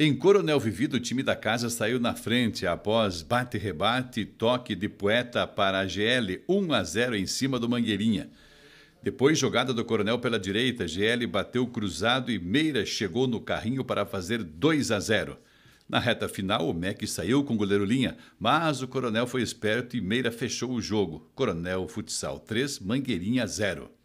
Em Coronel Vivido, o time da casa saiu na frente após bate-rebate e toque de poeta para a GL, 1 a 0 em cima do Mangueirinha. Depois, jogada do Coronel pela direita, GL bateu cruzado e Meira chegou no carrinho para fazer 2 a 0. Na reta final, o Mac saiu com o goleiro Linha, mas o Coronel foi esperto e Meira fechou o jogo. Coronel Futsal 3, Mangueirinha 0.